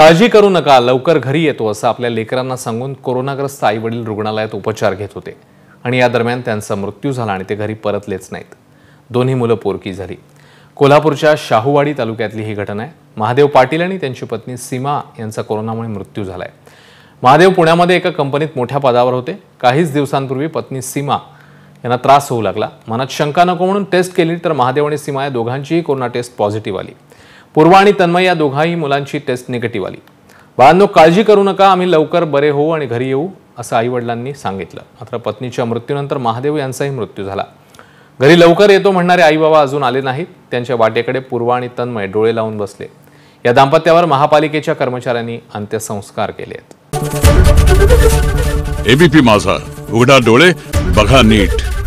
काळजी करू नका लवकर घरी येतो असं आपल्या लेकरांना सांगून कोरोनाग्रस्त आई वडील रुग्णालयात उपचार घेत होते आणि या दरम्यान त्यांचा मृत्यू झाला आणि ते घरी परतलेच नाहीत दोन्ही मुलं पोरकी झाली कोल्हापूरच्या शाहूवाडी तालुक्यातली ही घटना आहे महादेव पाटील आणि त्यांची पत्नी सीमा यांचा कोरोनामुळे मृत्यू झाला आहे महादेव पुण्यामध्ये एका कंपनीत मोठ्या पदावर होते काहीच दिवसांपूर्वी पत्नी सीमा यांना त्रास होऊ लागला मनात शंका नको म्हणून टेस्ट केली तर महादेव आणि सीमा या दोघांचीही कोरोना टेस्ट पॉझिटिव्ह आली पूर्वा आणि तन्मय या दोघाही मुलांची टेस्ट निगेटिव्ह आली बाळांनो काळजी करू नका आम्ही लवकर बरे होऊ आणि घरी येऊ असं आईवडिलांनी सांगितलं मात्र पत्नीच्या मृत्यूनंतर महादेव यांचाही मृत्यू झाला घरी लवकर येतो म्हणणारे आई बाबा अजून आले नाहीत त्यांच्या वाटेकडे पूर्वा आणि तन्मय डोळे लावून बसले या दाम्पत्यावर महापालिकेच्या कर्मचाऱ्यांनी अंत्यसंस्कार केले आहेत एबीपी माझा उघडा डोळे बघा नीट